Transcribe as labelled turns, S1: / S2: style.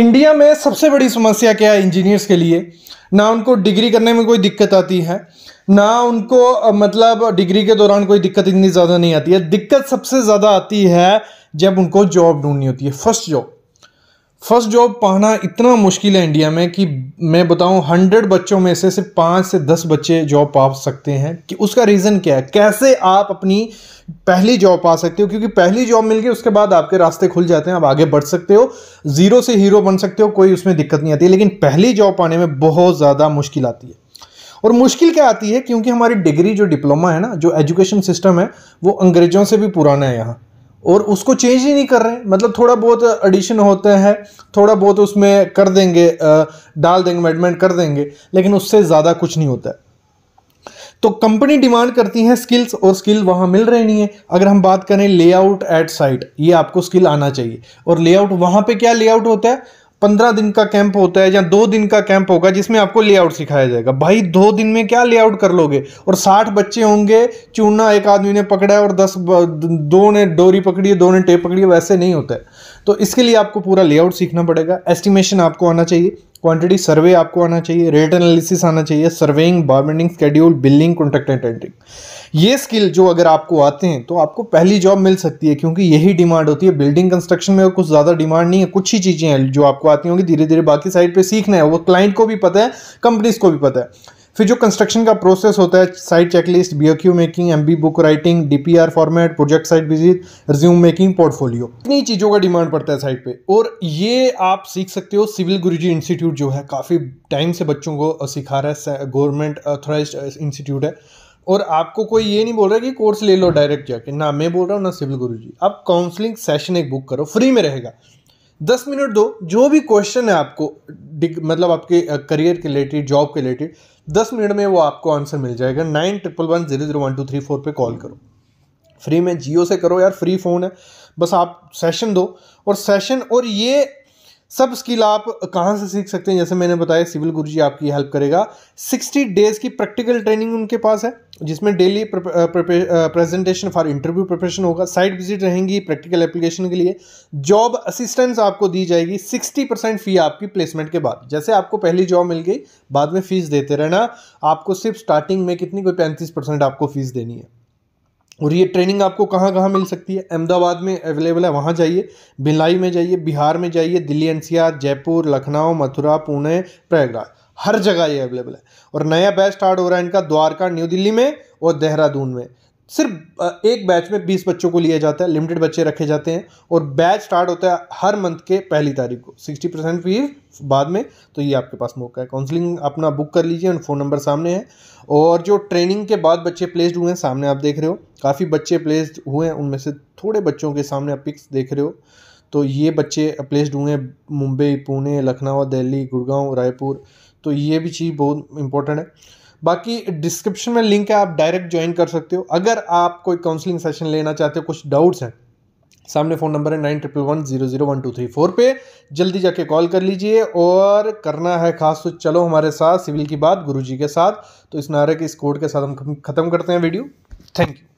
S1: India में सबसे बड़ी समस्या क्या है इंजीनियर्स के लिए ना उनको डिग्री करने में कोई दिक्कत आती है ना उनको मतलब डिग्री के दौरान कोई दिक्कत इतनी ज़्यादा नहीं आती है दिक्कत सबसे ज़्यादा आती है जब उनको जॉब ढूंढनी होती है फर्स्ट जॉब फर्स्ट जॉब पाना इतना मुश्किल है इंडिया में कि मैं बताऊं हंड्रेड बच्चों में से सिर्फ पाँच से दस बच्चे जॉब पा सकते हैं कि उसका रीज़न क्या है कैसे आप अपनी पहली जॉब पा सकते हो क्योंकि पहली जॉब मिल गई उसके बाद आपके रास्ते खुल जाते हैं आप आगे बढ़ सकते हो ज़ीरो से हीरो बन सकते हो कोई उसमें दिक्कत नहीं आती लेकिन पहली जॉब पाने में बहुत ज़्यादा मुश्किल आती है और मुश्किल क्या आती है क्योंकि हमारी डिग्री जो डिप्लोमा है ना जो एजुकेशन सिस्टम है वो अंग्रेज़ों से भी पुराना है यहाँ और उसको चेंज ही नहीं कर रहे मतलब थोड़ा बहुत एडिशन होते हैं थोड़ा बहुत उसमें कर देंगे डाल देंगे एडमेंट कर देंगे लेकिन उससे ज़्यादा कुछ नहीं होता है तो कंपनी डिमांड करती है स्किल्स और स्किल वहाँ मिल रहे नहीं है अगर हम बात करें लेआउट एट साइट ये आपको स्किल आना चाहिए और लेआउट वहाँ पे क्या लेआउट होता है पंद्रह दिन का कैंप होता है या दो दिन का कैंप होगा जिसमें आपको लेआउट सिखाया जाएगा भाई दो दिन में क्या लेआउट कर लोगे और साठ बच्चे होंगे चूना एक आदमी ने पकड़ा है और दस दो ने डोरी पकड़ी है दो ने टेप पकड़ी है वैसे नहीं होता है तो इसके लिए आपको पूरा लेआउट सीखना पड़ेगा एस्टिमेशन आपको आना चाहिए क्वांटिटी सर्वे आपको आना चाहिए रेट एनालिसिस आना चाहिए surveying bar bending schedule billing contract attending ये स्किल जो अगर आपको आते हैं तो आपको पहली जॉब मिल सकती है क्योंकि यही डिमांड होती है बिल्डिंग कंस्ट्रक्शन में और कुछ ज़्यादा डिमांड नहीं है कुछ ही चीज़ें हैं जो आपको आती होंगी धीरे धीरे बाकी साइड पर सीखना है वो क्लाइंट को भी पता है कंपनीज को भी पता है फिर जो कंस्ट्रक्शन का प्रोसेस होता है site checklist B Q making M B book writing D P R format project site visit resume making portfolio इतनी चीज़ों का डिमांड पड़ता है साइट पे और ये आप सीख सकते हो सिविल गुरुजी इंस्टीट्यूट जो है काफ़ी टाइम से बच्चों को सिखा रहा है गवर्नमेंट अथोराइज इंस्टीट्यूट है और आपको कोई ये नहीं बोल रहा कि कोर्स ले लो डायरेक्ट जाके ना मैं बोल रहा हूँ ना सिविल गुरु आप काउंसलिंग सेशन एक बुक करो फ्री में रहेगा दस मिनट दो जो भी क्वेश्चन है आपको मतलब आपके करियर के रिलेटेड जॉब के रिलेटेड दस मिनट में वो आपको आंसर मिल जाएगा nine triple one zero zero one two three four पर कॉल करो फ्री में जियो से करो यार फ्री फ़ोन है बस आप सेशन दो और सेशन और ये सब स्किल आप कहाँ से सीख सकते हैं जैसे मैंने बताया सिविल गुरु जी आपकी हेल्प करेगा सिक्सटी डेज की प्रैक्टिकल ट्रेनिंग उनके पास है जिसमें daily presentation for interview preparation होगा साइट विजिट रहेंगी प्रैक्टिकल एप्लीकेशन के लिए जॉब असिस्टेंस आपको दी जाएगी सिक्सटी परसेंट फ़ी आपकी प्लेसमेंट के बाद जैसे आपको पहली जॉब मिल गई बाद में फ़ीस देते रहना आपको सिर्फ स्टार्टिंग में कितनी कोई पैंतीस परसेंट आपको फ़ीस देनी है और ये ट्रेनिंग आपको कहाँ कहाँ मिल सकती है अहमदाबाद में अवेलेबल है वहाँ जाइए भिलाई में जाइए बिहार में जाइए दिल्ली एनसीआर जयपुर लखनऊ मथुरा पुणे प्रयागराज हर जगह ये अवेलेबल है और नया बैच स्टार्ट हो रहा है इनका द्वारका न्यू दिल्ली में और देहरादून में सिर्फ एक बैच में बीस बच्चों को लिया जाता है लिमिटेड बच्चे रखे जाते हैं और बैच स्टार्ट होता है हर मंथ के पहली तारीख को सिक्सटी परसेंट फीस बाद में तो ये आपके पास मौका है काउंसलिंग अपना बुक कर लीजिए फ़ोन नंबर सामने है और जो ट्रेनिंग के बाद बच्चे प्लेस्ड हुए हैं सामने आप देख रहे हो काफ़ी बच्चे प्लेस्ड हुए हैं उनमें से थोड़े बच्चों के सामने आप पिक्स देख रहे हो तो ये बच्चे प्लेस्ड हुए हैं मुंबई पुणे लखनऊ दिल्ली गुड़गांव रायपुर तो ये भी चीज़ बहुत इंपॉर्टेंट है बाकी डिस्क्रिप्शन में लिंक है आप डायरेक्ट ज्वाइन कर सकते हो अगर आप कोई काउंसलिंग सेशन लेना चाहते हो कुछ डाउट्स हैं सामने फ़ोन नंबर है nine triple one zero zero one two three four पे जल्दी जाके कॉल कर लीजिए और करना है खास तो चलो हमारे साथ सिविल की बात गुरुजी के साथ तो इस नारे के इस कोड के साथ हम ख़त्म करते हैं वीडियो थैंक यू